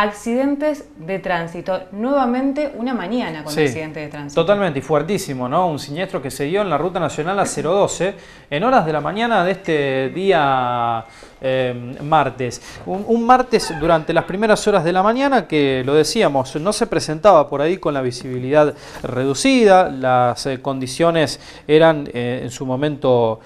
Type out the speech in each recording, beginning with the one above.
accidentes de tránsito. Nuevamente una mañana con accidente de tránsito. Totalmente, y fuertísimo, ¿no? Un siniestro que se dio en la Ruta Nacional a 012 en horas de la mañana de este día eh, martes. Un, martes durante las primeras horas de la mañana que, lo decíamos, no se presentaba por ahí con la visibilidad reducida, las eh, condiciones eran eh, en su momento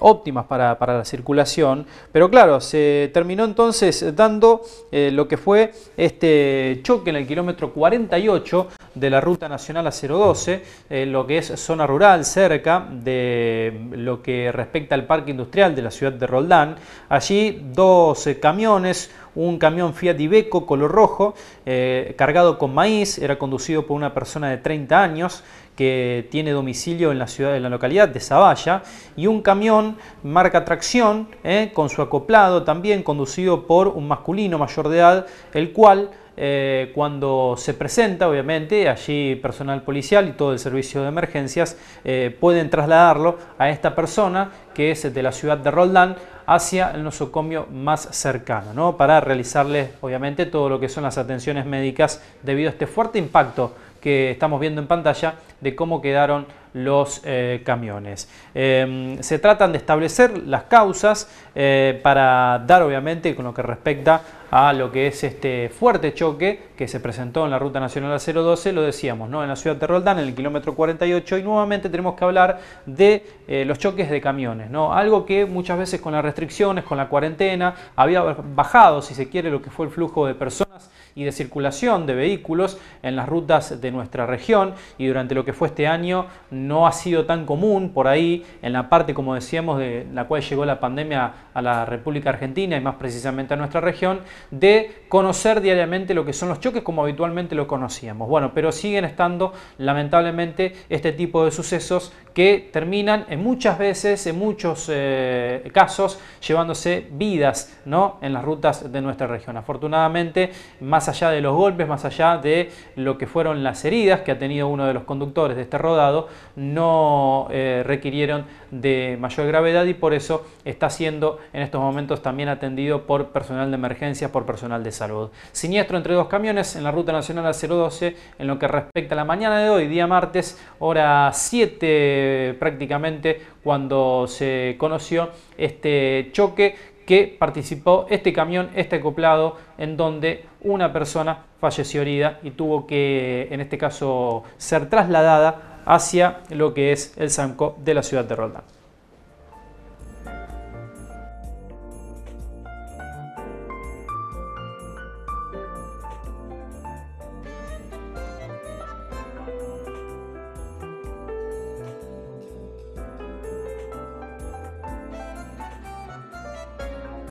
óptimas para, la circulación, pero claro, se terminó entonces dando lo que fue este choque en el kilómetro 48 de la ruta nacional a 012, eh, lo que es zona rural cerca de lo que respecta al parque industrial de la ciudad de Roldán. Allí dos eh, camiones, un camión Fiat Iveco color rojo eh, cargado con maíz, era conducido por una persona de 30 años que tiene domicilio en la ciudad, de la localidad de Zavalla, y un camión marca Tracción, eh, con su acoplado también, conducido por un masculino mayor de edad, el cual eh, cuando se presenta, obviamente, allí personal policial y todo el servicio de emergencias eh, pueden trasladarlo a esta persona que es de la ciudad de Roldán hacia el nosocomio más cercano, ¿no? para realizarle obviamente todo lo que son las atenciones médicas debido a este fuerte impacto que estamos viendo en pantalla de cómo quedaron los eh, camiones. Em, se tratan de establecer las causas eh, para dar obviamente con lo que respecta a lo que es este fuerte choque que se presentó en la Ruta Nacional a 012, lo decíamos, ¿no? en la ciudad de Roldán, en el kilómetro 48, y nuevamente tenemos que hablar de eh, los choques de camiones, ¿no? algo que muchas veces con las restricciones, con la cuarentena, había bajado, si se quiere, lo que fue el flujo de personas y de circulación de vehículos en las rutas de nuestra región, y durante lo que fue este año no ha sido tan común por ahí, en la parte, como decíamos, de la cual llegó la pandemia a la República Argentina y más precisamente a nuestra región, de conocer diariamente lo que son los choques como habitualmente lo conocíamos. Bueno, pero siguen estando, lamentablemente, este tipo de sucesos que terminan en muchas veces, en muchos eh, casos, llevándose vidas ¿no? en las rutas de nuestra región. Afortunadamente, más allá de los golpes, más allá de lo que fueron las heridas que ha tenido uno de los conductores de este rodado, no eh, requirieron de mayor gravedad y por eso está siendo en estos momentos también atendido por personal de emergencia... por personal de salud. Siniestro entre dos camiones en la ruta nacional a 012 en lo que respecta a la mañana de hoy, día martes, hora 7 prácticamente, cuando se conoció este choque que participó este camión, este acoplado, en donde una persona falleció herida y tuvo que, en este caso, ser trasladada hacia lo que es el Sanco de la ciudad de Roldán.